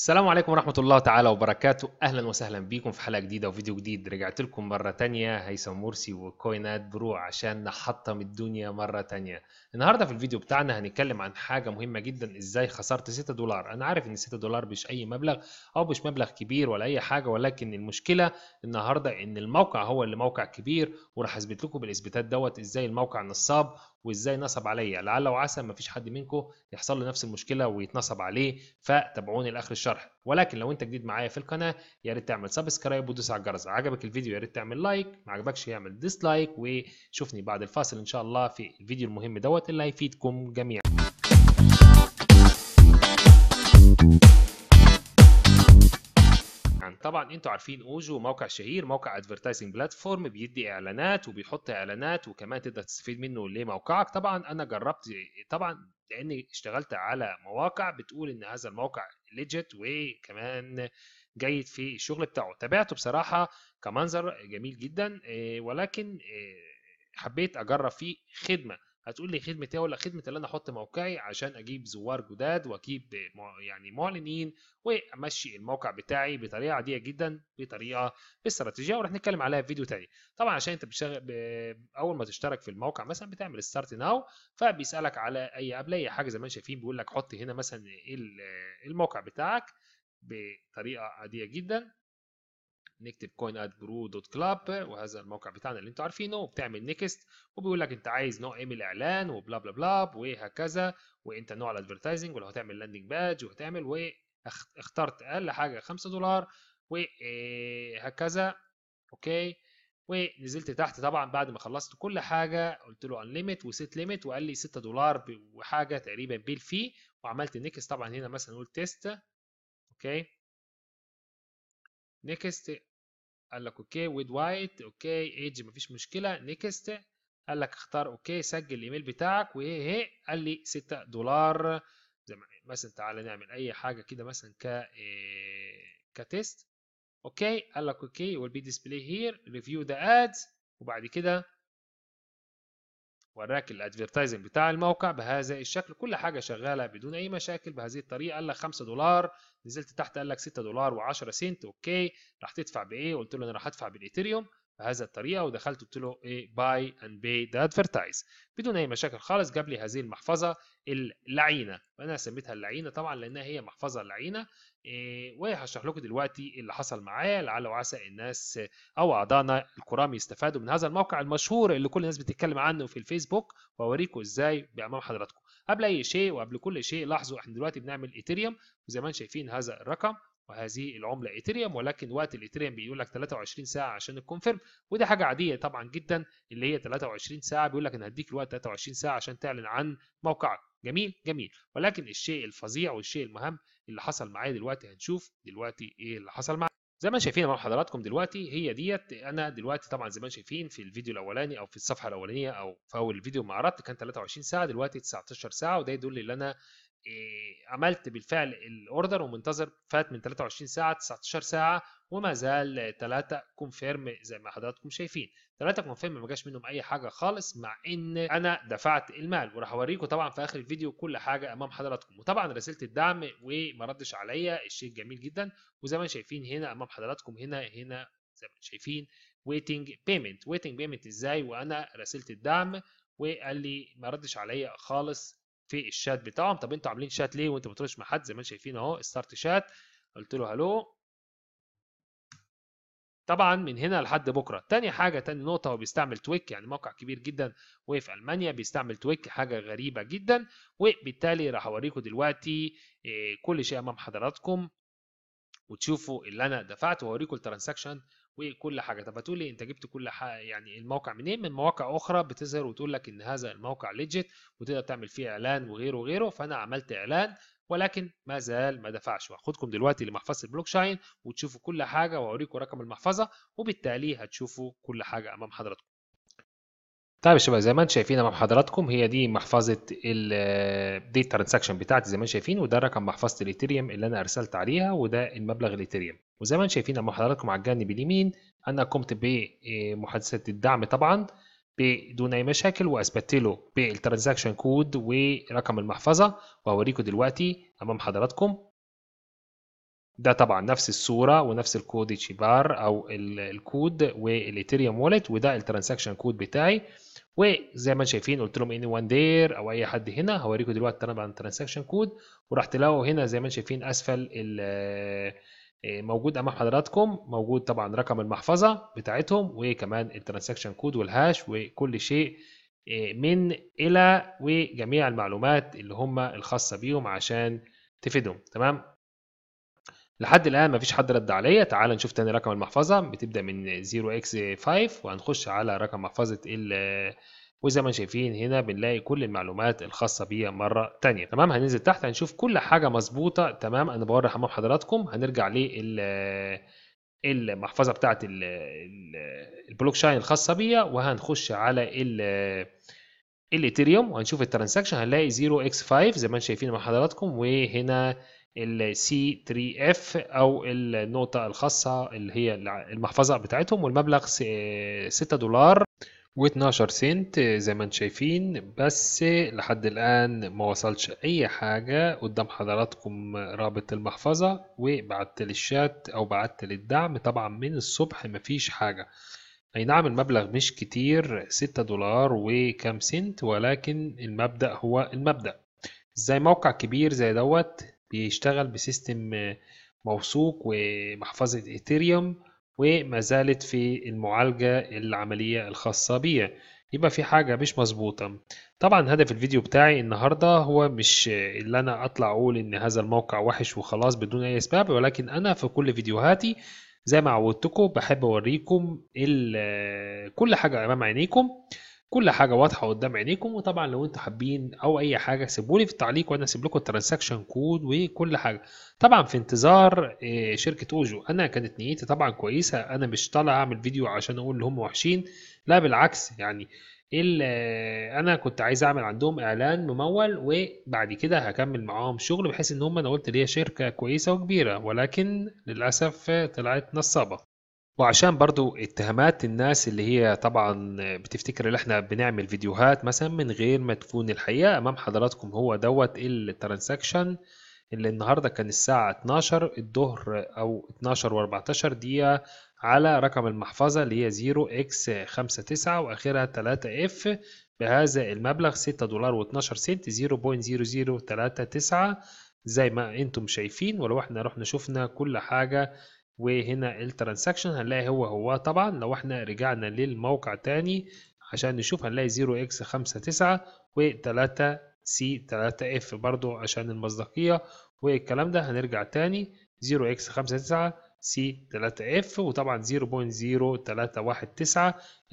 السلام عليكم ورحمة الله تعالى وبركاته أهلا وسهلا بيكم في حلقة جديدة وفيديو جديد رجعت لكم مرة تانية هيثم مرسي وكوينات برو عشان نحطم الدنيا مرة تانية النهاردة في الفيديو بتاعنا هنتكلم عن حاجة مهمة جدا إزاي خسرت 6 دولار أنا عارف إن 6 دولار مش أي مبلغ أو مش مبلغ كبير ولا أي حاجة ولكن المشكلة النهاردة إن الموقع هو اللي موقع كبير وراح أثبت لكم بالإثباتات دوت إزاي الموقع نصاب وازاي نصب عليا لعل وعسى ما فيش حد منكم يحصل له نفس المشكله ويتنصب عليه فتابعوني لاخر الشرح ولكن لو انت جديد معايا في القناه يا ريت تعمل سبسكرايب وتدوس على الجرس عجبك الفيديو يا ريت تعمل لايك ما عجبكش يعمل ديسلايك وشوفني بعد الفاصل ان شاء الله في الفيديو المهم دوت اللي هيفيدكم جميعا طبعا انتوا عارفين اوجو موقع شهير موقع ادفرتايزنج بلاتفورم بيدي اعلانات وبيحط اعلانات وكمان تقدر تستفيد منه لموقعك طبعا انا جربت طبعا لاني اشتغلت على مواقع بتقول ان هذا الموقع ليجيت وكمان جيد في الشغل بتاعه تابعته بصراحه كمنظر جميل جدا إيه، ولكن إيه، حبيت اجرب فيه خدمه هتقول لي خدمه ايه ولا خدمه اللي انا احط موقعي عشان اجيب زوار جداد واجيب يعني معلنين وامشي الموقع بتاعي بطريقه عاديه جدا بطريقه باستراتيجيه وراح نتكلم عليها في فيديو تاني طبعا عشان انت بتشغل اول ما تشترك في الموقع مثلا بتعمل ستارت ناو فبيسالك على اي قبل اي حاجه زي ما شايفين بيقول لك حط هنا مثلا الموقع بتاعك بطريقه عاديه جدا نكتب كوين اد برو دوت كلاب وهذا الموقع بتاعنا اللي انتوا عارفينه وبتعمل نيكست وبيقول لك انت عايز نوع ايه من الاعلان وبلا بلا بلا وهكذا وانت نوع الادفرتايزنج ولو هتعمل لاندنج باج وهتعمل واخترت اقل حاجه 5 دولار وهكذا آه، اوكي ونزلت تحت طبعا بعد ما خلصت كل حاجه قلت له ان ليميت وسيت ليميت وقال لي 6 دولار وحاجه تقريبا بيل وعملت نيكست طبعا هنا مثلا نقول تيست اوكي نيكست قال لك اوكي ويد وايت اوكي ايدج مفيش مشكله نيكست قال لك اختار اوكي سجل الايميل بتاعك وهي إيه، إيه، قال لي 6 دولار زي ما إيه، مثلا تعالى نعمل اي حاجه كده مثلا ك كتيست اوكي قال لك اوكي ويل be هير ريفيو ذا ادز وبعد كده وراك الادفيرتايزنج بتاع الموقع بهذا الشكل كل حاجه شغاله بدون اي مشاكل بهذه الطريقه قال لك 5 دولار نزلت تحت قال لك 6 دولار و10 سنت اوكي راح تدفع بايه قلت له انا راح ادفع بالايثيريوم بهذا الطريقه ودخلت قلت له ايه باي اند باي ذا ادفرتايز بدون اي مشاكل خالص جاب لي هذه المحفظه اللعينه وانا سميتها اللعينه طبعا لانها هي محفظه لعينه آه، وهشرح لكم دلوقتي اللي حصل معايا لعل وعسى الناس او اعضائنا الكرام يستفادوا من هذا الموقع المشهور اللي كل الناس بتتكلم عنه في الفيسبوك واوريكم ازاي بامام حضراتكم قبل اي شيء وقبل كل شيء لاحظوا احنا دلوقتي بنعمل ايثيريوم وزي ما انتم شايفين هذا الرقم وهذه العملة ايثيريوم ولكن وقت الايثيريوم بيقول لك 23 ساعة عشان الكونفيرم ودي حاجة عادية طبعا جدا اللي هي 23 ساعة بيقول لك انا هديك الوقت 23 ساعة عشان تعلن عن موقعك جميل جميل ولكن الشيء الفظيع والشيء المهم اللي حصل معايا دلوقتي هنشوف دلوقتي ايه اللي حصل معايا زي ما شايفين مع حضراتكم دلوقتي هي ديت انا دلوقتي طبعا زي ما شايفين في الفيديو الاولاني او في الصفحه الاولانيه او في اول الفيديو ما عرضت كان 23 ساعه دلوقتي 19 ساعه وده يدل ان انا إيه عملت بالفعل الاوردر ومنتظر فات من 23 ساعه 19 ساعه وما زال 3 كونفيرم زي ما حضراتكم شايفين ثلاثه كانوا فيلم ما جاش منهم اي حاجه خالص مع ان انا دفعت المال وراح اوريكم طبعا في اخر الفيديو كل حاجه امام حضراتكم وطبعا رساله الدعم وما ردش عليا الشيء جميل جدا وزي ما شايفين هنا امام حضراتكم هنا هنا زي ما شايفين ويتنج بيمنت ويتنج بيمنت ازاي وانا رسلت الدعم وقال لي ما ردش عليا خالص في الشات بتاعهم طب انتوا عاملين شات ليه وانتوا ما بتردش مع حد زي ما شايفين اهو ستارت شات قلت له هلو طبعا من هنا لحد بكره تاني حاجه تاني نقطه هو بيستعمل تويك يعني موقع كبير جدا وفي المانيا بيستعمل تويك حاجه غريبه جدا وبالتالي راح اوريكم دلوقتي آه، كل شيء امام حضراتكم وتشوفوا اللي انا دفعته واوريكم الترانزاكشن وكل حاجه طب هتقول لي انت جبت كل حاجه يعني الموقع منين من مواقع اخرى بتظهر وتقول لك ان هذا الموقع ليجيت وتقدر تعمل فيه اعلان وغيره وغيره فانا عملت اعلان ولكن ما زال ما دفعش واخدكم دلوقتي لمحفظه البلوك شاين وتشوفوا كل حاجه واوريكم رقم المحفظه وبالتالي هتشوفوا كل حاجه امام حضراتكم طيب يا شباب زي ما انتم شايفين امام حضراتكم هي دي محفظه الديت ترانزاكشن بتاعتي زي ما انتم شايفين وده رقم محفظه الايثيريوم اللي انا ارسلت عليها وده المبلغ الايثيريوم وزي ما انتم شايفين امام حضراتكم على الجانب اليمين انا قمت بمحادثه الدعم طبعا بدون أي مشاكل وأثبتت له بالترانزاكشن كود ورقم المحفظة وهوريكم دلوقتي أمام حضراتكم ده طبعا نفس الصورة ونفس الكود بار أو الكود والإيثيريوم والت وده الترانزاكشن كود بتاعي وزي ما شايفين قلت لهم ان وان دير او اي حد هنا هوريكم دلوقتي طبعا الترانزاكشن كود وراح تلاقوا هنا زي ما شايفين اسفل آه، موجود امام حضراتكم موجود طبعا رقم المحفظه بتاعتهم وكمان الترانزاكشن كود والهاش وكل شيء آه، من الى وجميع المعلومات اللي هم الخاصه بيهم عشان تفيدهم تمام لحد الان مفيش حد رد عليا تعال نشوف تاني رقم المحفظه بتبدا من 0x5 وهنخش على رقم محفظه ال وزي ما شايفين هنا بنلاقي كل المعلومات الخاصة بيا مرة تانية تمام هننزل تحت هنشوف كل حاجة مظبوطة تمام انا بوري حمام حضراتكم هنرجع لل المحفظة بتاعت البلوك شاين الخاصة بيا وهنخش على ال وهنشوف الترانزاكشن هنلاقي 0 x 5 زي ما انتم شايفين مع حضراتكم وهنا ال C3F او النقطة الخاصة اللي هي المحفظة بتاعتهم والمبلغ 6 دولار و12 سنت زي ما انتم شايفين بس لحد الآن ما وصلش أي حاجة قدام حضراتكم رابط المحفظة وبعت للشات أو بعت للدعم طبعا من الصبح مفيش حاجة أي نعم المبلغ مش كتير 6 دولار وكام سنت ولكن المبدأ هو المبدأ زي موقع كبير زي دوت بيشتغل بسيستم موثوق ومحفظة ايثيريوم وما زالت في المعالجة العملية الخاصة بيا يبقى في حاجة مش مظبوطة طبعا هدف الفيديو بتاعي النهاردة هو مش اللي أنا أطلع أقول إن هذا الموقع وحش وخلاص بدون أي أسباب ولكن أنا في كل فيديوهاتي زي ما عودتكم بحب أوريكم كل حاجة أمام عينيكم كل حاجه واضحه قدام عينيكم وطبعا لو انتوا حابين او اي حاجه سيبولي في التعليق وانا اسيب لكم الترانزاكشن كود وكل حاجه طبعا في انتظار آه، شركه اوجو انا كانت نيتي طبعا كويسه انا مش طالع اعمل فيديو عشان اقول ان هم وحشين لا بالعكس يعني آه، انا كنت عايز اعمل عندهم اعلان ممول وبعد كده هكمل معاهم شغل بحيث ان هم انا قلت ليا شركه كويسه وكبيره ولكن للاسف آه، طلعت نصابه وعشان برضو اتهامات الناس اللي هي طبعا بتفتكر ان احنا بنعمل فيديوهات مثلا من غير ما تكون الحقيقه امام حضراتكم هو دوت الترانزاكشن اللي النهارده كان الساعه 12 الظهر او 12 و14 دقيقه على رقم المحفظه اللي هي 0x59 واخرها 3f بهذا المبلغ 6 دولار و12 سنت 0.0039 زي ما انتم شايفين ولو احنا رحنا شفنا كل حاجه وهنا الترانسكشن هنلاقي هو هو طبعا لو احنا رجعنا للموقع تاني عشان نشوف هنلاقي 0x59 و3c3f برضو عشان المصداقية والكلام ده هنرجع تاني 0x59 C3F وطبعا 0.0319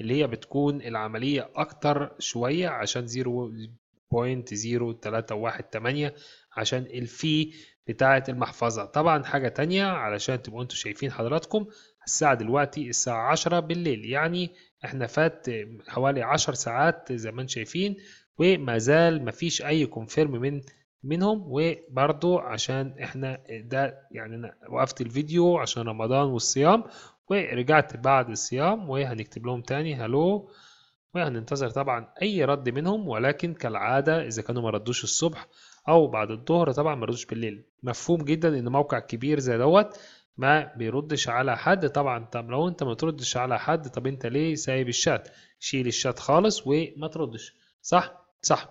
اللي هي بتكون العملية أكتر شوية عشان 0.0318 عشان الفي بتاعة المحفظة طبعا حاجة تانية علشان تبقوا انتوا شايفين حضراتكم الساعة دلوقتي الساعة عشرة بالليل يعني احنا فات حوالي عشر ساعات زي ما انتم شايفين وما زال مفيش اي كونفيرم من منهم وبرضو عشان احنا ده يعني انا وقفت الفيديو عشان رمضان والصيام ورجعت بعد الصيام وهنكتب لهم تاني هلو وهننتظر طبعا اي رد منهم ولكن كالعادة اذا كانوا ما ردوش الصبح او بعد الظهر طبعا ما يردوش بالليل مفهوم جدا ان موقع كبير زي دوت ما بيردش على حد طبعا طب لو انت ما تردش على حد طب انت ليه سايب الشات شيل الشات خالص وما تردش صح صح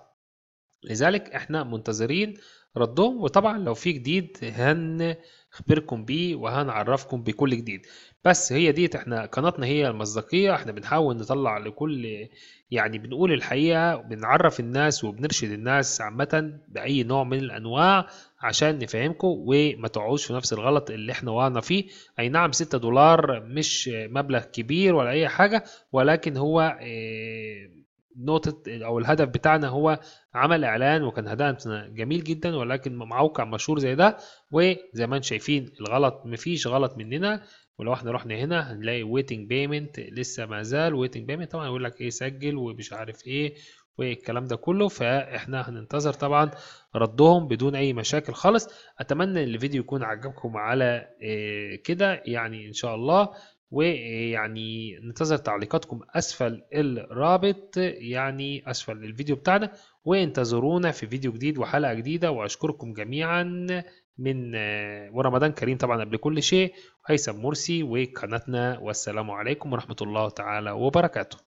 لذلك احنا منتظرين ردهم وطبعا لو في جديد هنخبركم بيه وهنعرفكم بكل جديد بس هي ديت احنا قناتنا هي المصداقية احنا بنحاول نطلع لكل يعني بنقول الحقيقة وبنعرف الناس وبنرشد الناس عامة بأي نوع من الأنواع عشان نفهمكم وما تقعوش في نفس الغلط اللي احنا وقعنا فيه اي نعم 6 دولار مش مبلغ كبير ولا اي حاجة ولكن هو ايه نقطه او الهدف بتاعنا هو عمل اعلان وكان هدفنا جميل جدا ولكن موقع مشهور زي ده وزي ما انتم شايفين الغلط مفيش غلط مننا ولو احنا رحنا هنا هنلاقي ويتنج بيمنت لسه ما زال ويتنج بيمنت طبعا يقول لك ايه سجل ومش عارف ايه والكلام ده كله فاحنا هننتظر طبعا ردهم بدون اي مشاكل خالص اتمنى ان الفيديو يكون عجبكم على آه، كده يعني ان شاء الله ويعني ننتظر تعليقاتكم أسفل الرابط يعني أسفل الفيديو بتاعنا وانتظرونا في فيديو جديد وحلقة جديدة وأشكركم جميعا من آه، ورمضان كريم طبعا قبل كل شيء هيثم مرسي وقناتنا والسلام عليكم ورحمة الله تعالى وبركاته